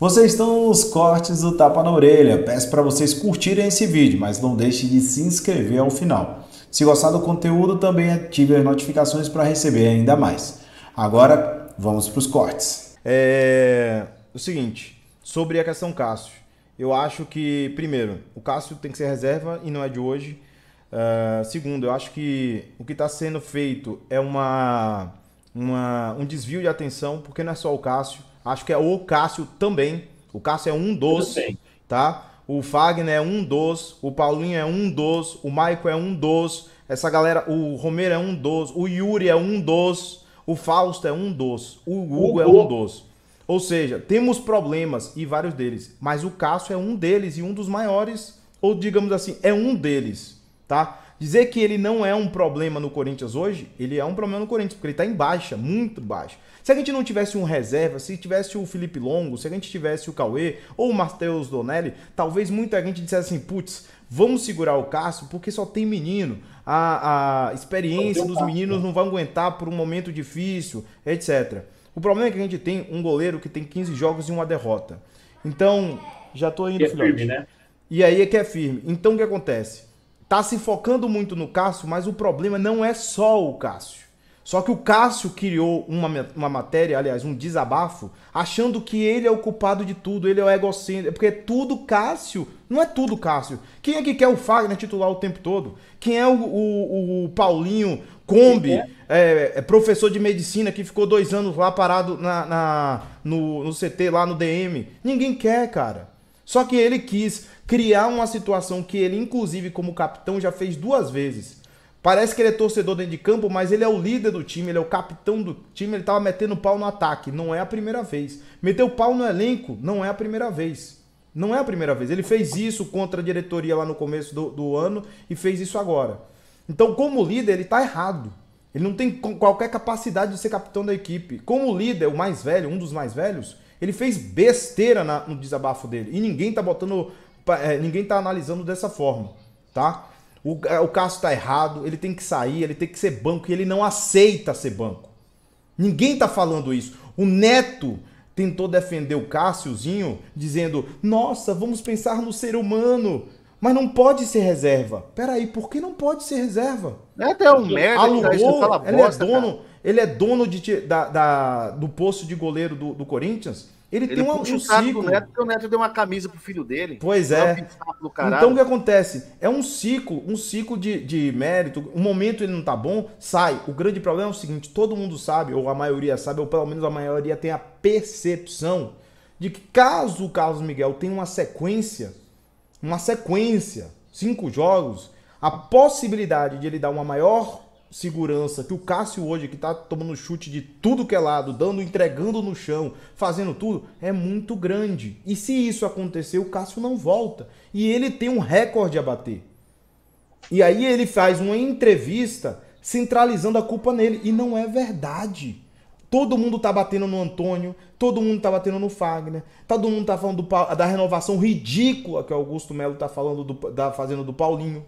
Vocês estão nos cortes do Tapa na Orelha. Peço para vocês curtirem esse vídeo, mas não deixe de se inscrever ao final. Se gostar do conteúdo, também ative as notificações para receber ainda mais. Agora, vamos para os cortes. É... O seguinte, sobre a questão Cássio. Eu acho que, primeiro, o Cássio tem que ser reserva e não é de hoje. Uh, segundo, eu acho que o que está sendo feito é uma, uma, um desvio de atenção, porque não é só o Cássio Acho que é o Cássio também. O Cássio é um dos, tá? O Fagner é um dos, o Paulinho é um dos, o Maico é um dos, essa galera, o Romero é um dos, o Yuri é um dos, o Fausto é um dos, o Hugo é um dos. Ou seja, temos problemas e vários deles, mas o Cássio é um deles e um dos maiores, ou digamos assim, é um deles, tá? Dizer que ele não é um problema no Corinthians hoje, ele é um problema no Corinthians, porque ele está em baixa, muito baixa. Se a gente não tivesse um reserva, se tivesse o Felipe Longo, se a gente tivesse o Cauê ou o Matheus Donelli, talvez muita gente dissesse assim, putz, vamos segurar o Cássio porque só tem menino. A, a experiência dos meninos não vai aguentar por um momento difícil, etc. O problema é que a gente tem um goleiro que tem 15 jogos e uma derrota. Então, já tô indo, é firme, né? E aí é que é firme. Então o que acontece? tá se focando muito no Cássio, mas o problema não é só o Cássio. Só que o Cássio criou uma, uma matéria, aliás, um desabafo, achando que ele é o culpado de tudo, ele é o egocêntrico, porque é tudo Cássio, não é tudo Cássio. Quem é que quer o Fagner titular o tempo todo? Quem é o, o, o Paulinho Kombi, é? É, é professor de medicina que ficou dois anos lá parado na, na no, no CT, lá no DM? Ninguém quer, cara. Só que ele quis criar uma situação que ele, inclusive, como capitão, já fez duas vezes. Parece que ele é torcedor dentro de campo, mas ele é o líder do time, ele é o capitão do time, ele tava metendo pau no ataque, não é a primeira vez. Meteu pau no elenco, não é a primeira vez. Não é a primeira vez. Ele fez isso contra a diretoria lá no começo do, do ano e fez isso agora. Então, como líder, ele está errado. Ele não tem qualquer capacidade de ser capitão da equipe. Como líder, o mais velho, um dos mais velhos, ele fez besteira na, no desabafo dele. E ninguém tá botando. É, ninguém tá analisando dessa forma, tá? O, é, o Cássio tá errado, ele tem que sair, ele tem que ser banco e ele não aceita ser banco. Ninguém tá falando isso. O Neto tentou defender o Cássiozinho, dizendo: Nossa, vamos pensar no ser humano. Mas não pode ser reserva. Peraí, por que não pode ser reserva? É até um merda. Alugou, tá ele, é dono, cara. ele é dono de, da, da, do posto de goleiro do, do Corinthians. Ele, ele tem um, um ciclo. Neto, porque o Neto deu uma camisa pro filho dele. Pois é. Então o que acontece? É um ciclo, um ciclo de, de mérito. Um momento ele não tá bom, sai. O grande problema é o seguinte: todo mundo sabe, ou a maioria sabe, ou pelo menos a maioria tem a percepção de que caso o Carlos Miguel tenha uma sequência uma sequência, cinco jogos, a possibilidade de ele dar uma maior segurança que o Cássio hoje, que tá tomando chute de tudo que é lado, dando, entregando no chão, fazendo tudo, é muito grande. E se isso acontecer, o Cássio não volta. E ele tem um recorde a bater. E aí ele faz uma entrevista centralizando a culpa nele. E não é verdade. Todo mundo tá batendo no Antônio, todo mundo tá batendo no Fagner, todo mundo tá falando do, da renovação ridícula que o Augusto Melo tá falando do, da tá fazendo do Paulinho,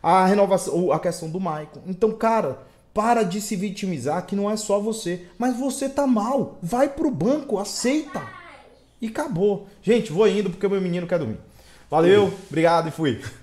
a renovação, a questão do Maicon. Então, cara, para de se vitimizar que não é só você, mas você tá mal. Vai pro banco, aceita. E acabou. Gente, vou indo porque meu menino quer dormir. Valeu, obrigado e fui.